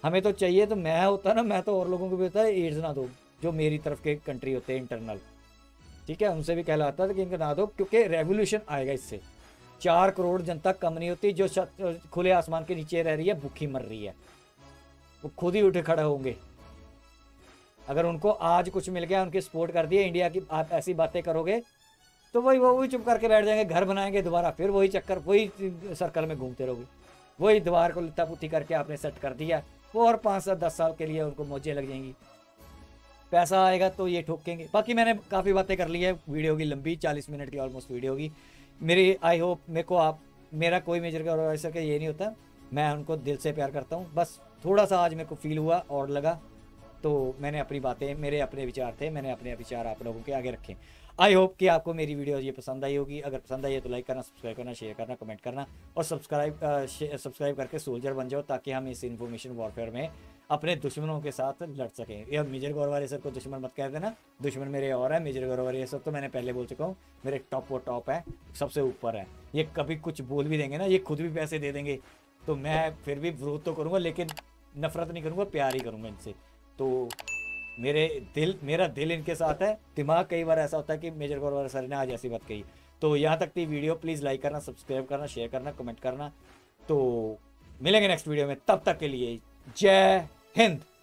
हमें तो चाहिए तो मैं होता ना मैं तो और लोगों को भी होता है एड्स ना दो जो मेरी तरफ के कंट्री होते हैं इंटरनल ठीक है उनसे भी कहलाता था कि इनको ना दो क्योंकि रेवोल्यूशन आएगा इससे चार करोड़ जनता कम नहीं होती जो खुले आसमान के नीचे रह रही है भूखी मर रही है वो खुद ही उठे खड़े होंगे अगर उनको आज कुछ मिल गया उनकी सपोर्ट कर दिए इंडिया की आप ऐसी बातें करोगे तो वही वो वही चुप करके बैठ जाएंगे घर बनाएंगे दोबारा फिर वही चक्कर वही सर्कल में घूमते रहोगे वही दीवार को लिता पुत्ती करके आपने सेट कर दिया और पाँच सात दस साल के लिए उनको मौजें लग जाएंगी पैसा आएगा तो ये ठोकेंगे बाकी मैंने काफ़ी बातें कर ली है वीडियो की लंबी चालीस मिनट की ऑलमोस्ट वीडियो होगी मेरी आई होप मेरे को आप मेरा कोई मेजर का ये नहीं होता मैं उनको दिल से प्यार करता हूँ बस थोड़ा सा आज मेरे को फील हुआ और लगा तो मैंने अपनी बातें मेरे अपने विचार थे मैंने अपने विचार आप लोगों के आगे रखे आई होप कि आपको मेरी वीडियो ये पसंद आई होगी अगर पसंद आई है तो लाइक करना सब्सक्राइब करना शेयर करना कमेंट करना और सब्सक्राइब सब्सक्राइब करके सोल्जर बन जाओ ताकि हम इस इन्फॉर्मेशन वॉरफेयर में अपने दुश्मनों के साथ लड़ सकें यह मेजर गौरवाले सर को दुश्मन मत कह देना दुश्मन मेरे और है मेजर गौरवाले सर तो मैंने पहले बोल चुका हूँ मेरे टॉप वो टॉप है सबसे ऊपर है ये कभी कुछ बोल भी देंगे ना ये खुद भी पैसे दे देंगे तो मैं फिर भी विरोध तो करूँगा लेकिन नफरत नहीं करूँगा प्यार ही करूँगा इनसे तो मेरे दिल मेरा दिल इनके साथ है दिमाग कई बार ऐसा होता है कि मेजर गौरव सर ने आज ऐसी बात कही तो यहाँ तक थी वीडियो प्लीज़ लाइक करना सब्सक्राइब करना शेयर करना कमेंट करना तो मिलेंगे नेक्स्ट वीडियो में तब तक के लिए जय हिंद